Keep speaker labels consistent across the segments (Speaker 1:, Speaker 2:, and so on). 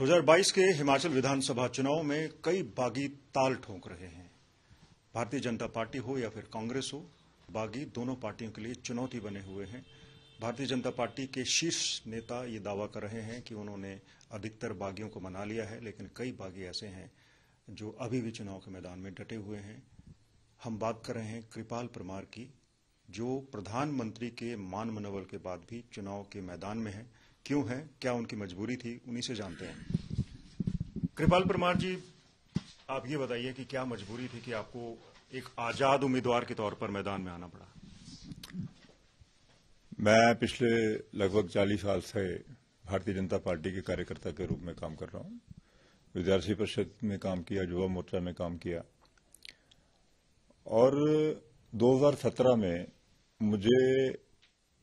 Speaker 1: 2022 के हिमाचल विधानसभा चुनाव में कई बागी ताल ठोंक रहे हैं भारतीय जनता पार्टी हो या फिर कांग्रेस हो बागी दोनों पार्टियों के लिए चुनौती बने हुए हैं भारतीय जनता पार्टी के शीर्ष नेता ये दावा कर रहे हैं कि उन्होंने अधिकतर बागियों को मना लिया है लेकिन कई बागी ऐसे हैं जो अभी भी चुनाव के मैदान में डटे हुए हैं हम बात कर रहे हैं कृपाल परमार की जो प्रधानमंत्री के मान मनोबल के बाद भी चुनाव के मैदान में है क्यों हैं क्या उनकी मजबूरी थी उन्हीं से जानते हैं कृपाल परमार जी आप ये बताइए कि क्या मजबूरी थी कि आपको एक आजाद उम्मीदवार के तौर पर मैदान में आना पड़ा
Speaker 2: मैं पिछले लगभग चालीस साल से भारतीय जनता पार्टी के कार्यकर्ता के रूप में काम कर रहा हूं विद्यार्थी परिषद में काम किया युवा मोर्चा में काम किया और 2017 में मुझे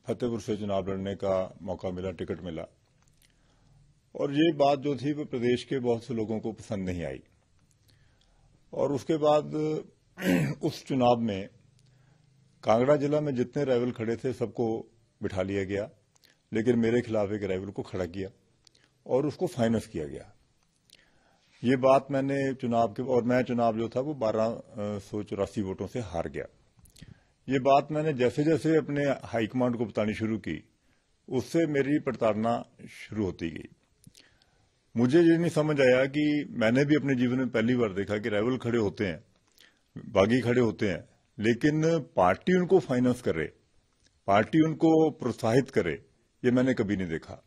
Speaker 2: फतेहपुर से चुनाव लड़ने का मौका मिला टिकट मिला और ये बात जो थी वो प्रदेश के बहुत से लोगों को पसंद नहीं आई और उसके बाद उस चुनाव में कांगड़ा जिला में जितने राइवल खड़े थे सबको बिठा लिया गया लेकिन मेरे खिलाफ एक राइवल को खड़ा किया और उसको फाइनेंस किया गया ये बात मैंने चुनाव के और मैं चुनाव जो था वो बारह सौ चौरासी वोटों से हार गया ये बात मैंने जैसे जैसे अपने हाईकमांड को बतानी शुरू की उससे मेरी प्रताड़ना शुरू होती गई मुझे ये नहीं समझ आया कि मैंने भी अपने जीवन में पहली बार देखा कि राइवल खड़े होते हैं बागी खड़े होते हैं लेकिन पार्टी उनको फाइनेंस करे पार्टी उनको प्रोत्साहित करे ये मैंने कभी नहीं देखा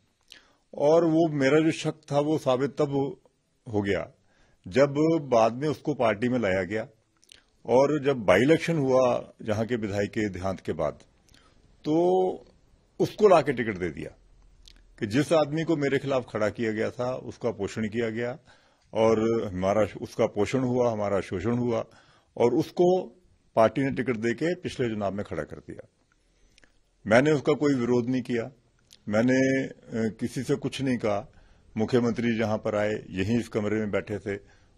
Speaker 2: और वो मेरा जो शक था वो साबित तब हो गया जब बाद में उसको पार्टी में लाया गया और जब बाई इलेक्शन हुआ जहां के विधायक के देहांत के बाद तो उसको लाके टिकट दे दिया कि जिस आदमी को मेरे खिलाफ खड़ा किया गया था उसका पोषण किया गया और हमारा उसका पोषण हुआ हमारा शोषण हुआ और उसको पार्टी ने टिकट देके पिछले चुनाव में खड़ा कर दिया मैंने उसका कोई विरोध नहीं किया मैंने किसी से कुछ नहीं कहा मुख्यमंत्री जहां पर आए यहीं इस कमरे में बैठे थे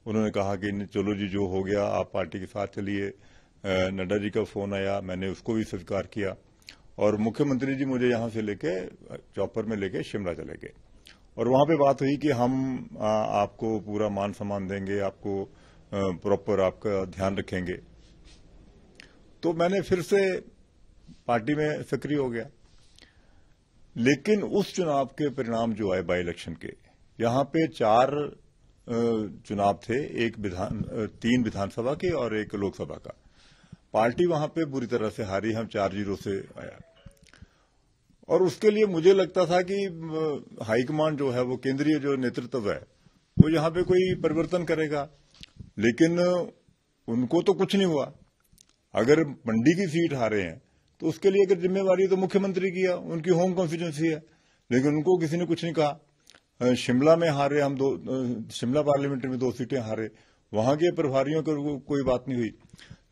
Speaker 2: उन्होंने कहा कि चलो जी जो हो गया आप पार्टी के साथ चलिए नड्डा जी का फोन आया मैंने उसको भी स्वीकार किया और मुख्यमंत्री जी मुझे यहां से लेके चौपर में लेके शिमला चले गए और वहां पे बात हुई कि हम आ, आपको पूरा मान सम्मान देंगे आपको प्रॉपर आपका ध्यान रखेंगे तो मैंने फिर से पार्टी में सक्रिय हो गया लेकिन उस चुनाव के परिणाम जो आए बाई इलेक्शन के यहां पे चार चुनाव थे एक विधान तीन विधानसभा के और एक लोकसभा का पार्टी वहां पे बुरी तरह से हारी हम चार जीरो से आया और उसके लिए मुझे लगता था कि हाईकमांड जो है वो केंद्रीय जो नेतृत्व है वो यहां पे कोई परिवर्तन करेगा लेकिन उनको तो कुछ नहीं हुआ अगर मंडी की सीट हारे हैं तो उसके लिए अगर जिम्मेवारी तो मुख्यमंत्री की है उनकी होम कॉन्स्टिट्यूंसी है लेकिन उनको किसी ने कुछ नहीं कहा शिमला में हारे हम दो शिमला पार्लियामेंट में दो सीटें हारे वहां के प्रभारियों को कोई बात नहीं हुई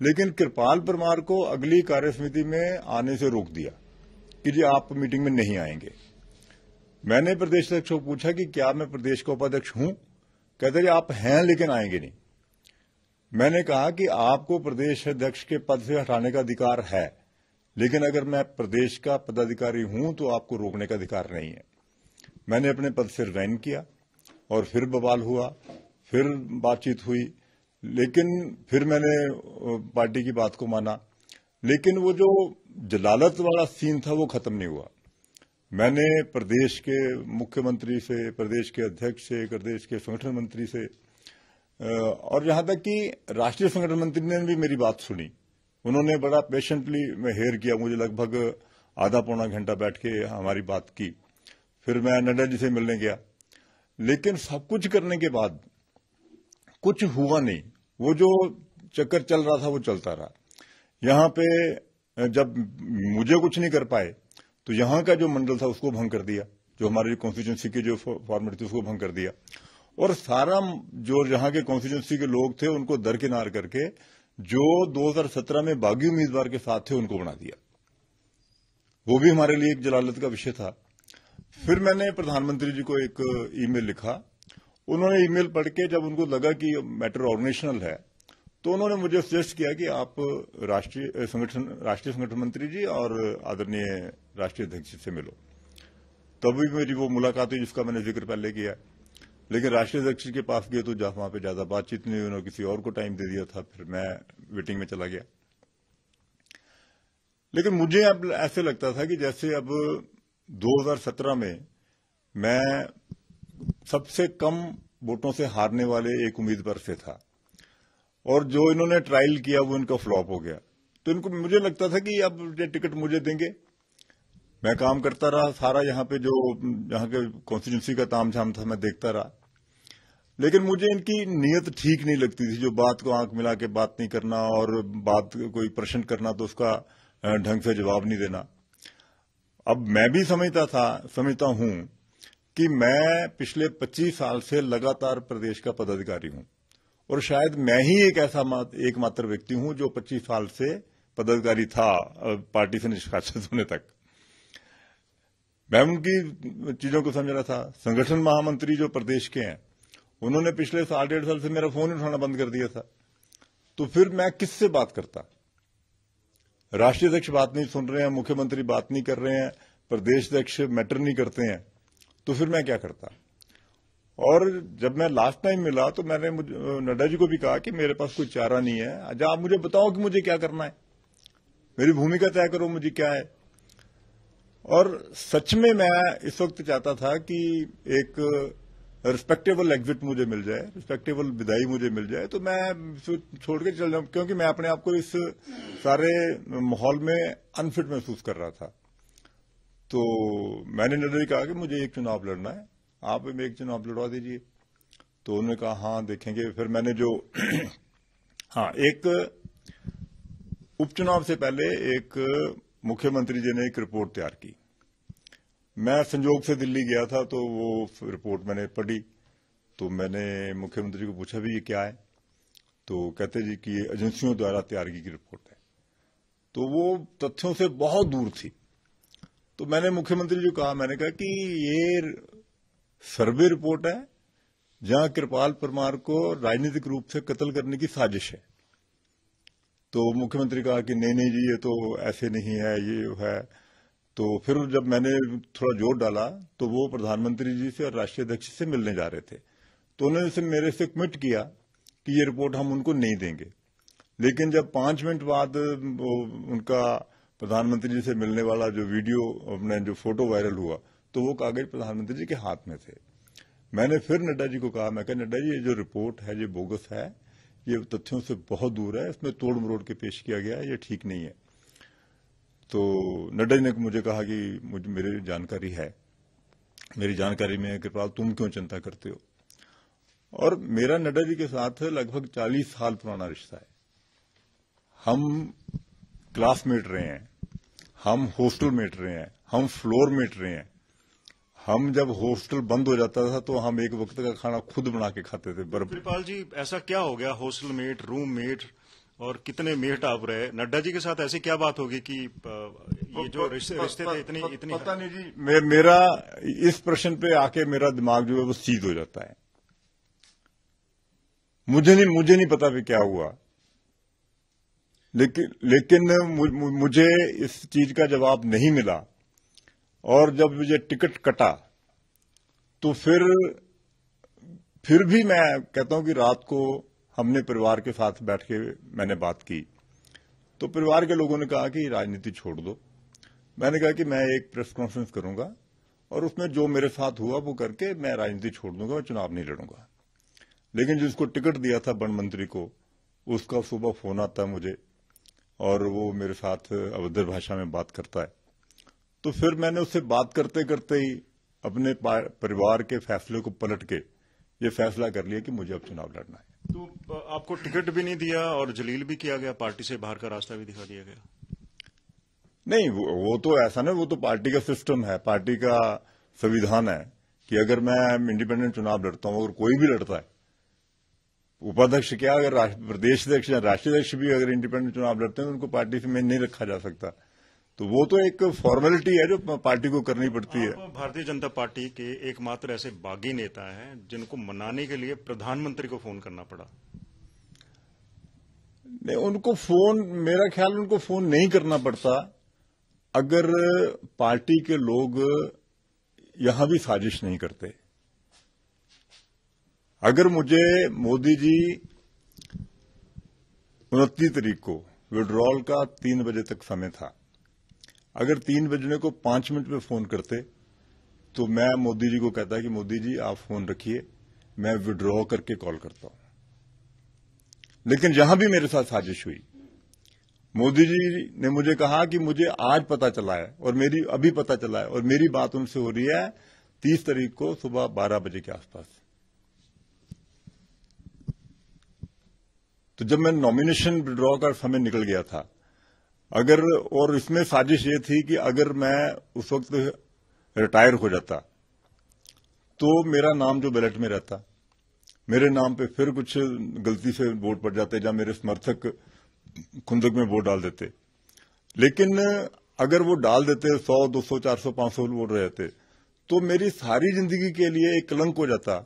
Speaker 2: लेकिन कृपाल परमार को अगली कार्य समिति में आने से रोक दिया कि जी आप मीटिंग में नहीं आएंगे मैंने प्रदेश अध्यक्ष को पूछा कि क्या मैं प्रदेश का उपाध्यक्ष हूं कहते जी आप हैं लेकिन आएंगे नहीं मैंने कहा कि आपको प्रदेश अध्यक्ष के पद से हटाने का अधिकार है लेकिन अगर मैं प्रदेश का पदाधिकारी हूं तो आपको रोकने का अधिकार नहीं है मैंने अपने पद से रिजाइन किया और फिर बवाल हुआ फिर बातचीत हुई लेकिन फिर मैंने पार्टी की बात को माना लेकिन वो जो जलालत वाला सीन था वो खत्म नहीं हुआ मैंने प्रदेश के मुख्यमंत्री से प्रदेश के अध्यक्ष से प्रदेश के संगठन मंत्री से और यहां तक कि राष्ट्रीय संगठन मंत्री ने भी मेरी बात सुनी उन्होंने बड़ा पेशेंटली हेयर किया मुझे लगभग आधा पौना घंटा बैठ के हमारी बात की फिर मैं नड्डा जी से मिलने गया लेकिन सब कुछ करने के बाद कुछ हुआ नहीं वो जो चक्कर चल रहा था वो चलता रहा यहां पे जब मुझे कुछ नहीं कर पाए तो यहां का जो मंडल था उसको भंग कर दिया जो हमारे कॉन्स्टिट्यूंसी की जो फॉर्मेट थी उसको भंग कर दिया और सारा जो यहां के कॉन्स्टिट्यूंसी के लोग थे उनको दरकिनार करके जो 2017 में बागी उम्मीदवार के साथ थे उनको बना दिया वो भी हमारे लिए एक जलालत का विषय था फिर मैंने प्रधानमंत्री जी को एक ईमेल लिखा उन्होंने ईमेल पढ़ के जब उनको लगा कि मैटर ऑर्गेनेशनल है तो उन्होंने मुझे सजेस्ट किया कि आप राष्ट्रीय संगठन राष्ट्रीय संगठन मंत्री जी और आदरणीय राष्ट्रीय अध्यक्ष से मिलो तभी मेरी वो मुलाकात हुई जिसका मैंने जिक्र पहले किया लेकिन राष्ट्रीय अध्यक्ष के पास गए तो जहां वहां पर ज्यादा बातचीत नहीं हुई उन्होंने किसी और को टाइम दे दिया था फिर मैं मीटिंग में चला गया लेकिन मुझे अब ऐसे लगता था कि जैसे अब 2017 में मैं सबसे कम वोटों से हारने वाले एक उम्मीदवार से था और जो इन्होंने ट्रायल किया वो इनका फ्लॉप हो गया तो इनको मुझे लगता था कि अब ये टिकट मुझे देंगे मैं काम करता रहा सारा यहां पे जो यहां के कॉन्स्टिट्यूंसी का ताम झाम था मैं देखता रहा लेकिन मुझे इनकी नीयत ठीक नहीं लगती थी जो बात को आंख मिला के बात नहीं करना और बात कोई प्रश्न करना तो उसका ढंग से जवाब नहीं देना अब मैं भी समझता था समझता हूं कि मैं पिछले 25 साल से लगातार प्रदेश का पदाधिकारी हूं और शायद मैं ही एक ऐसा एकमात्र व्यक्ति हूं जो 25 साल से पदाधिकारी था पार्टी से निष्कासित होने तक मैं उनकी चीजों को समझ रहा था संगठन महामंत्री जो प्रदेश के हैं उन्होंने पिछले साल डेढ़ साल से मेरा फोन उठाना बंद कर दिया था तो फिर मैं किससे बात करता राष्ट्रीय अध्यक्ष बात नहीं सुन रहे हैं मुख्यमंत्री बात नहीं कर रहे हैं प्रदेश अध्यक्ष मैटर नहीं करते हैं तो फिर मैं क्या करता और जब मैं लास्ट टाइम मिला तो मैंने नड्डा जी को भी कहा कि मेरे पास कोई चारा नहीं है आज अच्छा, आप मुझे बताओ कि मुझे क्या करना है मेरी भूमिका तय करो मुझे क्या है और सच में मैं इस वक्त चाहता था कि एक रिस्पेक्टेबल एग्जिट मुझे मिल जाए रिस्पेक्टेबल विदाई मुझे मिल जाए तो मैं छोड़ के चल जाऊं क्योंकि मैं अपने आप को इस सारे माहौल में अनफिट महसूस कर रहा था तो मैंने निर्णय कहा कि मुझे एक चुनाव लड़ना है आप एक चुनाव लड़वा दीजिए तो उन्होंने कहा हाँ देखेंगे फिर मैंने जो हाँ एक उपचुनाव से पहले एक मुख्यमंत्री जी ने एक रिपोर्ट तैयार की मैं संजोग से दिल्ली गया था तो वो रिपोर्ट मैंने पढ़ी तो मैंने मुख्यमंत्री को पूछा भी ये क्या है तो कहते जी कि ये एजेंसियों द्वारा तैयार की रिपोर्ट है तो वो तथ्यों से बहुत दूर थी तो मैंने मुख्यमंत्री जी कहा मैंने कहा कि ये सर्वे रिपोर्ट है जहां कृपाल परमार को राजनीतिक रूप से कत्ल करने की साजिश है तो मुख्यमंत्री कहा कि नहीं नहीं जी ये तो ऐसे नहीं है ये है तो फिर जब मैंने थोड़ा जोर डाला तो वो प्रधानमंत्री जी से और राष्ट्रीय अध्यक्ष से मिलने जा रहे थे तो उन्होंने मेरे से कमिट किया कि ये रिपोर्ट हम उनको नहीं देंगे लेकिन जब पांच मिनट बाद उनका प्रधानमंत्री जी से मिलने वाला जो वीडियो अपने जो फोटो वायरल हुआ तो वो कागज प्रधानमंत्री जी के हाथ में थे मैंने फिर नड्डा जी को कहा मैं कह नड्डा जी ये जो रिपोर्ट है ये बोगस है ये तथ्यों से बहुत दूर है इसमें तोड़ मरोड़ के पेश किया गया है ये ठीक नहीं है तो नड्डा जी ने मुझे कहा कि मुझे मेरी जानकारी है मेरी जानकारी में कृपाल तुम क्यों चिंता करते हो और मेरा नड्डा जी के साथ लगभग 40 साल पुराना रिश्ता है हम क्लासमेट रहे हैं हम हॉस्टल मेट रहे हैं हम फ्लोर मेट रहे हैं हम जब हॉस्टल बंद हो जाता था तो हम एक वक्त का खाना खुद बना के खाते थे बर्फ
Speaker 1: कृपाल जी ऐसा क्या हो गया हॉस्टल मेट रूम मेट और कितने आप रहे नड्डा जी के साथ ऐसी क्या बात होगी कि ये जो रिश्ते थे इतनी इतनी पता नहीं
Speaker 2: जी मे, मेरा इस प्रश्न पे आके मेरा दिमाग जो है वो सीध हो जाता है मुझे नहीं मुझे नहीं पता भी क्या हुआ लेकिन लेकिन मुझे इस चीज का जवाब नहीं मिला और जब मुझे टिकट कटा तो फिर फिर भी मैं कहता हूं कि रात को हमने परिवार के साथ बैठ के मैंने बात की तो परिवार के लोगों ने कहा कि राजनीति छोड़ दो मैंने कहा कि मैं एक प्रेस कॉन्फ्रेंस करूंगा और उसमें जो मेरे साथ हुआ वो करके मैं राजनीति छोड़ दूंगा और चुनाव नहीं लड़ूंगा लेकिन जिसको टिकट दिया था वन मंत्री को उसका सुबह फोन आता है मुझे और वो मेरे साथ अवधर भाषा में बात करता है तो फिर मैंने उससे बात करते करते ही अपने परिवार के फैसले को पलट के ये फैसला कर लिया कि मुझे अब चुनाव लड़ना है
Speaker 1: तो आपको टिकट भी नहीं दिया और जलील भी किया गया पार्टी से बाहर का रास्ता भी दिखा दिया गया
Speaker 2: नहीं वो, वो तो ऐसा ना वो तो पार्टी का सिस्टम है पार्टी का संविधान है कि अगर मैं इंडिपेंडेंट चुनाव लड़ता हूं अगर कोई भी लड़ता है उपाध्यक्ष क्या अगर प्रदेश अध्यक्ष या राष्ट्रीय अध्यक्ष भी अगर इंडिपेंडेंट चुनाव लड़ते हैं तो उनको पार्टी से मेन नहीं रखा जा सकता तो वो तो एक फॉर्मेलिटी है जो पार्टी को करनी पड़ती है
Speaker 1: भारतीय जनता पार्टी के एकमात्र ऐसे बागी नेता हैं जिनको मनाने के लिए प्रधानमंत्री को फोन करना पड़ा
Speaker 2: नहीं उनको फोन मेरा ख्याल उनको फोन नहीं करना पड़ता अगर पार्टी के लोग यहां भी साजिश नहीं करते अगर मुझे मोदी जी उनतीस तारीख को विड्रॉल का तीन बजे तक समय था अगर तीन बजने को पांच मिनट में फोन करते तो मैं मोदी जी को कहता कि मोदी जी आप फोन रखिए मैं विड्रॉ करके कॉल करता हूं लेकिन जहां भी मेरे साथ साजिश हुई मोदी जी ने मुझे कहा कि मुझे आज पता चला है और मेरी अभी पता चला है और मेरी बात उनसे हो रही है तीस तारीख को सुबह बारह बजे के आसपास तो जब मैं नॉमिनेशन विड्रॉ का समय निकल गया था अगर और इसमें साजिश ये थी कि अगर मैं उस वक्त रिटायर हो जाता तो मेरा नाम जो बैलेट में रहता मेरे नाम पे फिर कुछ गलती से वोट पड़ जाते या मेरे समर्थक खुंदक में वोट डाल देते लेकिन अगर वो डाल देते 100, 200, 400, 500 वोट रह थे तो मेरी सारी जिंदगी के लिए एक कलंक हो जाता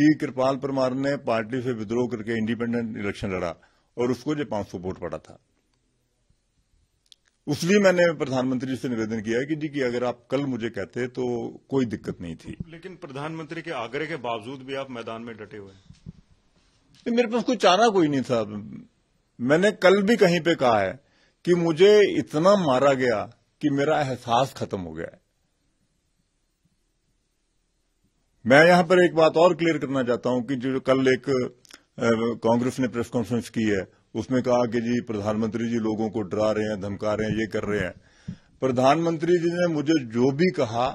Speaker 2: कि कृपाल परमार ने पार्टी से विद्रोह करके इंडिपेंडेंट इलेक्शन लड़ा और उसको जो 500 वोट पड़ा था उसलिए मैंने प्रधानमंत्री से निवेदन किया कि जी कि अगर आप कल मुझे कहते तो कोई दिक्कत नहीं थी
Speaker 1: लेकिन प्रधानमंत्री के आग्रह के बावजूद भी आप मैदान में डटे हुए हैं
Speaker 2: मेरे पास कोई चारा कोई नहीं था मैंने कल भी कहीं पे कहा है कि मुझे इतना मारा गया कि मेरा एहसास खत्म हो गया है मैं यहां पर एक बात और क्लियर करना चाहता हूं कि जो कल एक कांग्रेस ने प्रेस कॉन्फ्रेंस की है उसमें कहा कि जी प्रधानमंत्री जी लोगों को डरा रहे हैं धमका रहे हैं ये कर रहे हैं प्रधानमंत्री जी ने मुझे जो भी कहा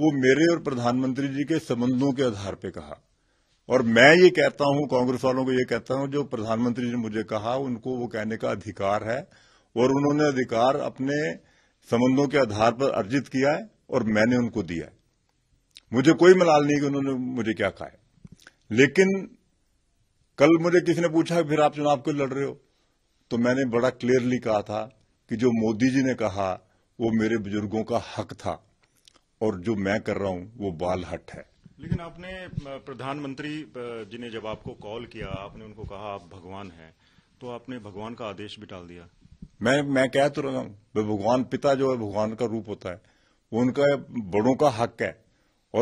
Speaker 2: वो मेरे और प्रधानमंत्री जी के संबंधों के आधार पर कहा और मैं ये कहता हूं कांग्रेस वालों को ये कहता हूं जो प्रधानमंत्री जी ने मुझे कहा उनको वो कहने का अधिकार है और उन्होंने अधिकार अपने संबंधों के आधार पर अर्जित किया है और मैंने उनको दिया है मुझे कोई मलाल नहीं कि उन्होंने मुझे क्या कहा है लेकिन कल मुझे किसी ने पूछा फिर आप चुनाव क्यों लड़ रहे हो तो मैंने बड़ा क्लियरली कहा था कि जो मोदी जी ने कहा वो मेरे बुजुर्गों का हक था और जो मैं कर रहा हूं वो बाल हट है
Speaker 1: लेकिन आपने प्रधानमंत्री जी ने जब आपको कॉल किया आपने उनको कहा आप भगवान हैं तो आपने भगवान का आदेश भी टाल दिया
Speaker 2: मैं मैं कह तो रहा हूं भगवान पिता जो है भगवान का रूप होता है वो उनका बड़ों का हक है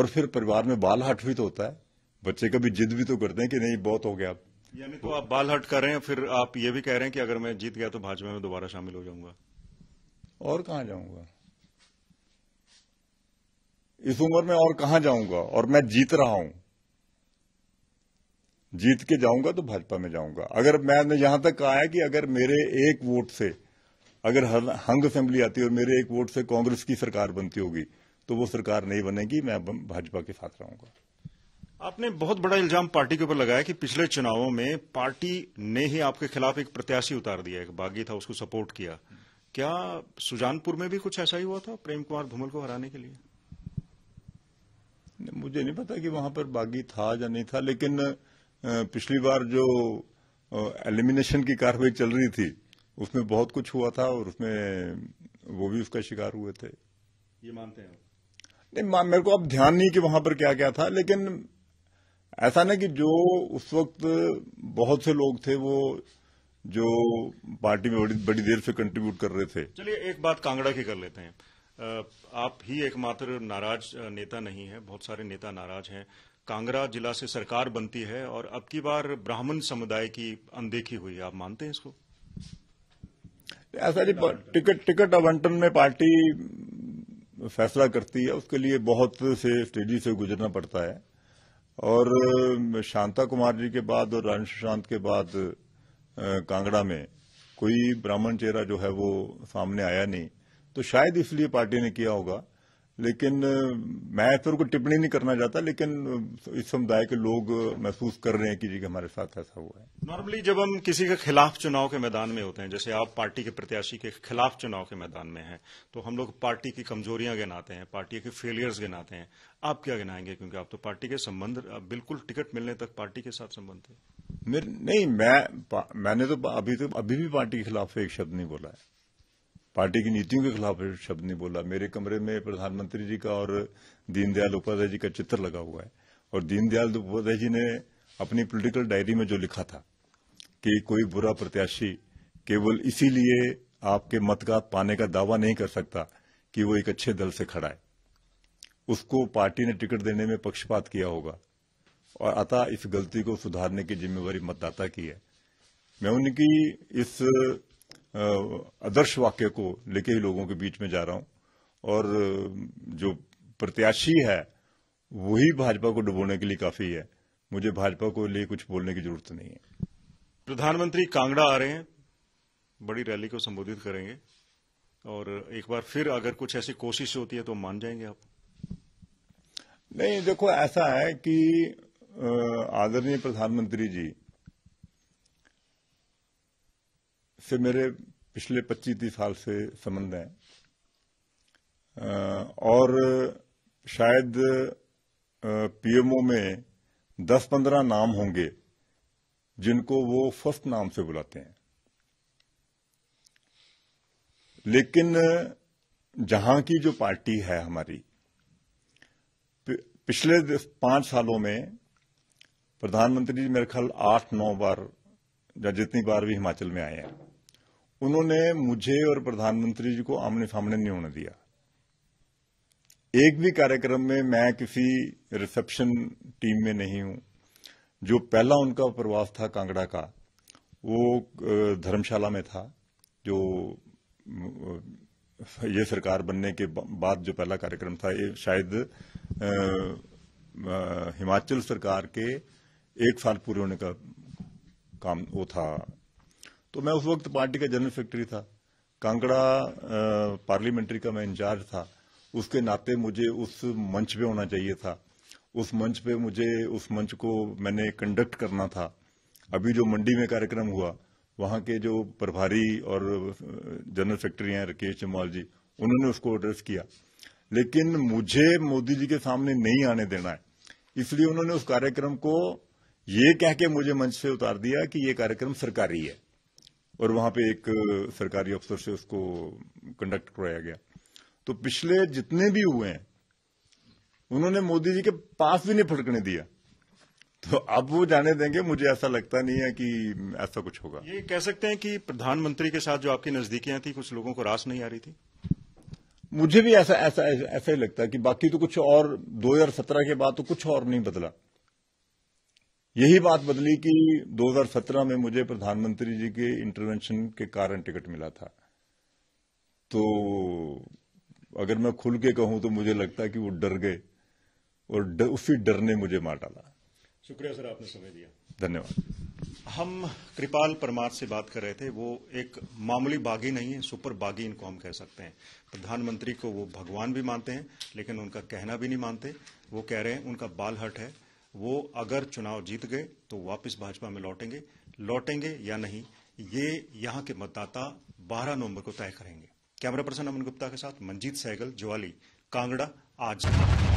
Speaker 2: और फिर परिवार में बाल हट भी तो होता है बच्चे कभी जिद भी तो करते हैं कि नहीं बहुत हो गया अब
Speaker 1: यानी तो आप बाल हट कर रहे हैं फिर आप ये भी कह रहे हैं कि अगर मैं जीत गया तो भाजपा में दोबारा शामिल हो जाऊंगा
Speaker 2: और कहां जाऊंगा इस उम्र में और कहा जाऊंगा और मैं जीत रहा हूं जीत के जाऊंगा तो भाजपा में जाऊंगा अगर मैंने यहां तक कहा है कि अगर मेरे एक वोट से अगर हंग असेंबली आती है और मेरे एक वोट से कांग्रेस की सरकार बनती होगी तो वो सरकार नहीं बनेगी मैं भाजपा के साथ रहूंगा
Speaker 1: आपने बहुत बड़ा इल्जाम पार्टी के ऊपर लगाया कि पिछले चुनावों में पार्टी ने ही आपके खिलाफ एक प्रत्याशी उतार दिया एक बागी था उसको सपोर्ट किया क्या सुजानपुर में भी कुछ ऐसा ही हुआ था प्रेम कुमार धूमल को हराने के लिए मुझे नहीं पता कि वहां पर बागी था या नहीं
Speaker 2: था लेकिन पिछली बार जो एलिमिनेशन की कार्रवाई चल रही थी उसमें बहुत कुछ हुआ था और उसमें वो भी उसका शिकार हुए थे ये मानते हैं नहीं मेरे को अब ध्यान नहीं कि वहां पर क्या क्या था लेकिन ऐसा ना कि जो उस वक्त बहुत से लोग थे वो जो पार्टी में बड़ी, बड़ी देर से कंट्रीब्यूट कर रहे थे
Speaker 1: चलिए एक बात कांगड़ा की कर लेते हैं आप ही एकमात्र नाराज नेता नहीं है बहुत सारे नेता नाराज हैं कांगड़ा जिला से सरकार बनती है और अब की बार ब्राह्मण समुदाय की अनदेखी हुई है आप मानते हैं इसको
Speaker 2: ऐसा जी टिकट टिकट आवंटन में पार्टी फैसला करती है उसके लिए बहुत से स्टेजी से गुजरना पड़ता है और शांता कुमार जी के बाद और रानी सुशांत के बाद कांगड़ा में कोई ब्राह्मण चेहरा जो है वो सामने आया नहीं तो शायद इसलिए पार्टी ने किया होगा लेकिन मैं तो उनको टिप्पणी नहीं करना चाहता लेकिन इस समुदाय के लोग महसूस कर रहे हैं कि जी हमारे साथ ऐसा हुआ है
Speaker 1: नॉर्मली जब हम किसी के खिलाफ चुनाव के मैदान में होते हैं जैसे आप पार्टी के प्रत्याशी के खिलाफ चुनाव के मैदान में हैं तो हम लोग पार्टी की कमजोरियां गिनाते हैं पार्टी के फेलियर्स गिनाते हैं आप क्या गिनाएंगे क्योंकि आप तो पार्टी के संबंध बिल्कुल टिकट मिलने तक पार्टी के साथ संबंध
Speaker 2: थे नहीं मैं मैंने तो अभी तो अभी भी पार्टी के खिलाफ एक शब्द नहीं बोला है पार्टी की नीतियों के खिलाफ शब्द नहीं बोला मेरे कमरे में प्रधानमंत्री जी का और दीनदयाल उपाध्याय जी का चित्र लगा हुआ है और दीनदयाल उपाध्याय जी ने अपनी पॉलिटिकल डायरी में जो लिखा था कि कोई बुरा प्रत्याशी केवल इसीलिए आपके मत का पाने का दावा नहीं कर सकता कि वो एक अच्छे दल से खड़ा है उसको पार्टी ने टिकट देने में पक्षपात किया होगा और अतः इस गलती को सुधारने की जिम्मेवारी मतदाता की है मैं उनकी इस आदर्श वाक्य को लेके ही लोगों के बीच में जा रहा हूं और जो प्रत्याशी है वही भाजपा को डुबोने के लिए काफी है मुझे भाजपा को लिए कुछ बोलने की जरूरत नहीं है
Speaker 1: प्रधानमंत्री कांगड़ा आ रहे हैं बड़ी रैली को संबोधित करेंगे और एक बार फिर अगर कुछ ऐसी कोशिश होती है तो मान जाएंगे आप
Speaker 2: नहीं देखो ऐसा है कि आदरणीय प्रधानमंत्री जी से मेरे पिछले 25-30 साल से संबंध हैं और शायद पीएमओ में 10-15 नाम होंगे जिनको वो फर्स्ट नाम से बुलाते हैं लेकिन जहां की जो पार्टी है हमारी पिछले पांच सालों में प्रधानमंत्री जी मेरे ख्याल आठ नौ बार या जितनी बार भी हिमाचल में आए हैं उन्होंने मुझे और प्रधानमंत्री जी को आमने सामने नहीं होने दिया एक भी कार्यक्रम में मैं किसी रिसेप्शन टीम में नहीं हूं जो पहला उनका प्रवास था कांगड़ा का वो धर्मशाला में था जो ये सरकार बनने के बाद जो पहला कार्यक्रम था ये शायद आ, हिमाचल सरकार के एक साल पूरे होने का काम वो था तो मैं उस वक्त पार्टी का जनरल सेक्रेटरी था कांगड़ा पार्लियामेंट्री का मैं इंचार्ज था उसके नाते मुझे उस मंच पे होना चाहिए था उस मंच पे मुझे उस मंच को मैंने कंडक्ट करना था अभी जो मंडी में कार्यक्रम हुआ वहां के जो प्रभारी और जनरल सेक्रेटरी हैं राकेश जम्वाल जी उन्होंने उसको एड्रेस किया लेकिन मुझे मोदी जी के सामने नहीं आने देना है इसलिए उन्होंने उस कार्यक्रम को ये कह के मुझे मंच से उतार दिया कि ये कार्यक्रम सरकारी है और वहां पे एक सरकारी अफसर से उसको कंडक्ट कराया गया तो पिछले जितने भी हुए हैं उन्होंने मोदी जी के पास भी नहीं फटकने दिया तो अब वो जाने देंगे मुझे ऐसा लगता नहीं है कि ऐसा कुछ होगा
Speaker 1: ये कह सकते हैं कि प्रधानमंत्री के साथ जो आपकी नजदीकियां थी कुछ लोगों को रास नहीं आ रही थी मुझे भी ऐसा ऐसा ऐसा ही लगता है कि बाकी तो कुछ और 2017 के बाद तो कुछ और नहीं बदला
Speaker 2: यही बात बदली कि 2017 में मुझे प्रधानमंत्री जी के इंटरवेंशन के कारण टिकट मिला था तो अगर मैं खुल के कहूं तो मुझे लगता है कि वो डर गए और डर, उसी डर ने मुझे मार डाला
Speaker 1: शुक्रिया सर आपने समय दिया
Speaker 2: धन्यवाद
Speaker 1: हम कृपाल परमार से बात कर रहे थे वो एक मामूली बागी नहीं है सुपर बागी इनको हम कह सकते हैं प्रधानमंत्री को वो भगवान भी मानते हैं लेकिन उनका कहना भी नहीं मानते वो कह रहे हैं उनका बाल हट है वो अगर चुनाव जीत गए तो वापस भाजपा में लौटेंगे लौटेंगे या नहीं ये यहां के मतदाता 12 नवंबर को तय करेंगे कैमरा पर्सन अमन गुप्ता के साथ मंजीत सहगल ज्वाली कांगड़ा आज